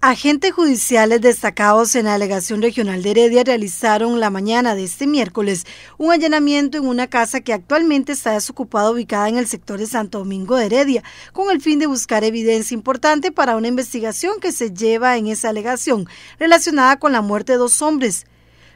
Agentes judiciales destacados en la alegación Regional de Heredia realizaron la mañana de este miércoles un allanamiento en una casa que actualmente está desocupada ubicada en el sector de Santo Domingo de Heredia, con el fin de buscar evidencia importante para una investigación que se lleva en esa alegación relacionada con la muerte de dos hombres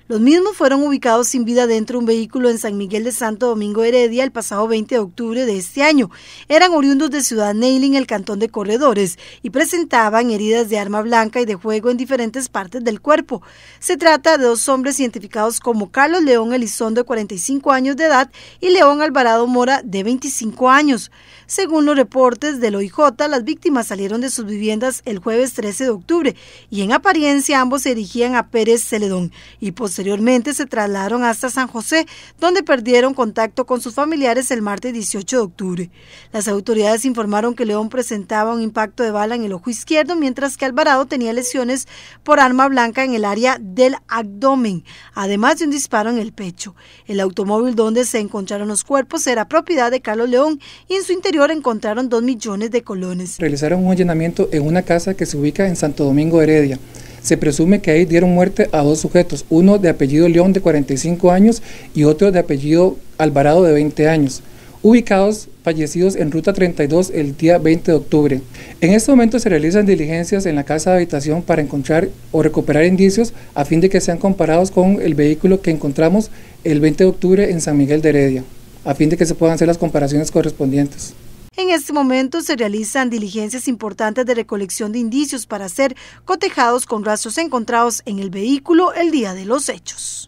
los mismos fueron ubicados sin vida dentro de un vehículo en San Miguel de Santo Domingo Heredia el pasado 20 de octubre de este año. Eran oriundos de Ciudad Neiling, el cantón de Corredores, y presentaban heridas de arma blanca y de fuego en diferentes partes del cuerpo. Se trata de dos hombres identificados como Carlos León Elizondo, de 45 años de edad, y León Alvarado Mora, de 25 años. Según los reportes del OIJ, las víctimas salieron de sus viviendas el jueves 13 de octubre y en apariencia ambos se dirigían a Pérez Celedón y Posteriormente se trasladaron hasta San José, donde perdieron contacto con sus familiares el martes 18 de octubre. Las autoridades informaron que León presentaba un impacto de bala en el ojo izquierdo, mientras que Alvarado tenía lesiones por arma blanca en el área del abdomen, además de un disparo en el pecho. El automóvil donde se encontraron los cuerpos era propiedad de Carlos León y en su interior encontraron dos millones de colones. Realizaron un allanamiento en una casa que se ubica en Santo Domingo Heredia se presume que ahí dieron muerte a dos sujetos, uno de apellido León de 45 años y otro de apellido Alvarado de 20 años, ubicados fallecidos en Ruta 32 el día 20 de octubre. En este momento se realizan diligencias en la casa de habitación para encontrar o recuperar indicios a fin de que sean comparados con el vehículo que encontramos el 20 de octubre en San Miguel de Heredia, a fin de que se puedan hacer las comparaciones correspondientes. En este momento se realizan diligencias importantes de recolección de indicios para ser cotejados con rastros encontrados en el vehículo el día de los hechos.